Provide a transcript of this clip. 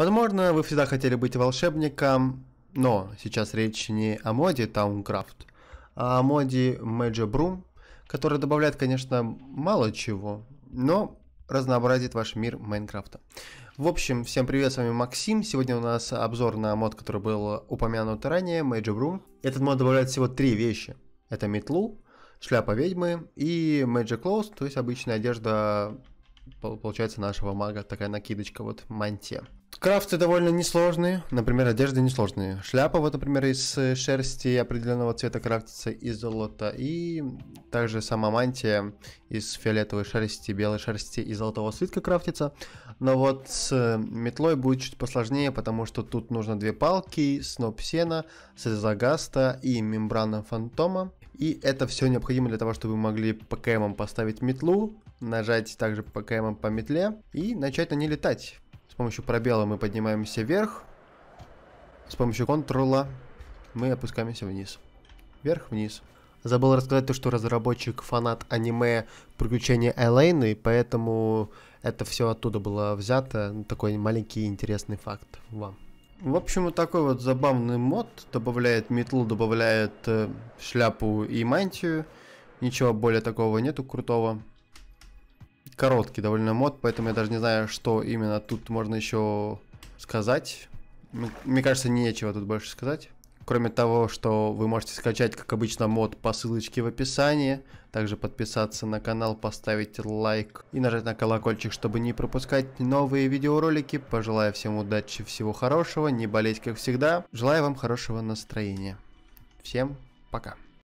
Возможно, вы всегда хотели быть волшебником, но сейчас речь не о моде Таункрафт, а о моде Major Брум, который добавляет, конечно, мало чего, но разнообразит ваш мир Майнкрафта. В общем, всем привет, с вами Максим. Сегодня у нас обзор на мод, который был упомянут ранее, Major Брум. Этот мод добавляет всего три вещи. Это метлу, шляпа ведьмы и Magic Clothes, то есть обычная одежда получается, нашего мага такая накидочка, вот мантия. Крафты довольно несложные, например, одежды несложные. Шляпа, вот, например, из э, шерсти определенного цвета крафтится из золота. И также сама мантия из фиолетовой шерсти, белой шерсти и золотого слитка крафтится. Но вот с э, метлой будет чуть посложнее, потому что тут нужно две палки, сноп сена, срезагаста и мембрана фантома. И это все необходимо для того, чтобы вы могли ПКМом поставить метлу, нажать также ПКМом по метле и начать на ней летать. С помощью пробела мы поднимаемся вверх. С помощью контрола мы опускаемся вниз. Вверх-вниз. Забыл рассказать то, что разработчик фанат аниме «Приключения Элейны», поэтому это все оттуда было взято. Такой маленький интересный факт вам. В общем, вот такой вот забавный мод. Добавляет метлу, добавляет э, шляпу и мантию. Ничего более такого нету крутого короткий довольно мод, поэтому я даже не знаю, что именно тут можно еще сказать. Ну, мне кажется, нечего тут больше сказать. Кроме того, что вы можете скачать, как обычно, мод по ссылочке в описании, также подписаться на канал, поставить лайк и нажать на колокольчик, чтобы не пропускать новые видеоролики. Пожелаю всем удачи, всего хорошего, не болеть как всегда. Желаю вам хорошего настроения. Всем пока.